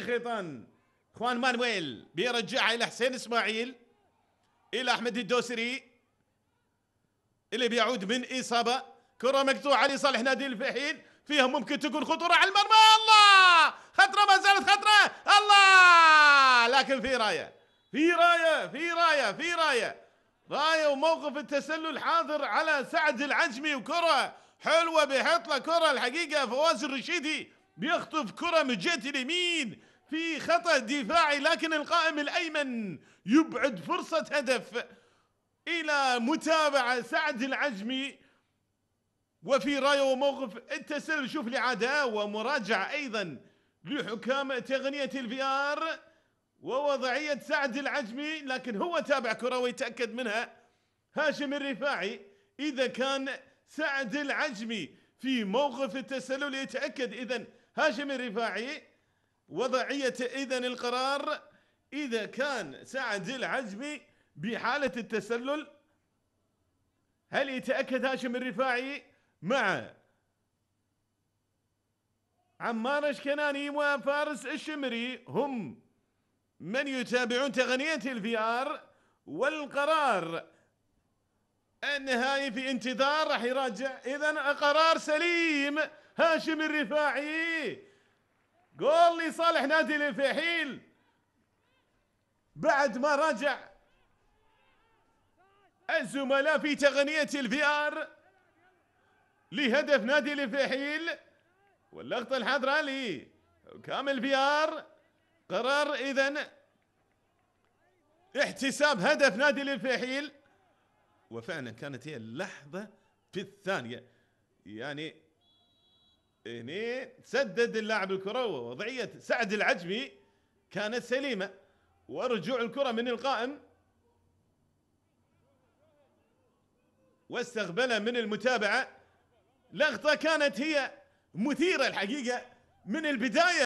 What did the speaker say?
خيطان خوان مانويل بيرجعها الى حسين اسماعيل الى احمد الدوسري اللي بيعود من اصابه كره مقطوعه لصالح نادي الفحيل فيها ممكن تكون خطوره على المرمى الله خطره ما زالت خطره الله لكن في رايه في رايه في رايه في رايه رايه وموقف التسلل حاضر على سعد العجمي وكره حلوه بيحط له كره الحقيقه فواز الرشيدي بيخطف كره من جهه اليمين في خطأ دفاعي لكن القائم الأيمن يبعد فرصة هدف إلى متابعة سعد العجمي وفي رأيه وموقف التسلل شوف لعادة ومراجعة أيضا لحكام تقنية الفيار ووضعية سعد العجمي لكن هو تابع كرة ويتأكد منها هاشم الرفاعي إذا كان سعد العجمي في موقف التسلل يتأكد إذا هاشم الرفاعي وضعية إذا القرار إذا كان سعد العزمي بحالة التسلل هل يتأكد هاشم الرفاعي مع عمار اشكناني وفارس الشمري هم من يتابعون تغنية الفي ار والقرار النهائي في انتظار راح يراجع اذا قرار سليم هاشم الرفاعي قول لي صالح نادي الفيحيل بعد ما رجع الزملاء في تقنية ار لهدف نادي الفيحيل واللقطة الحاضره لي كامل ار قرار إذا احتساب هدف نادي الفيحيل وفعلا كانت هي اللحظة في الثانية يعني هني سدد اللاعب الكره ووضعيه سعد العجمي كانت سليمه ورجوع الكره من القائم واستقبلها من المتابعه لغطه كانت هي مثيره الحقيقه من البدايه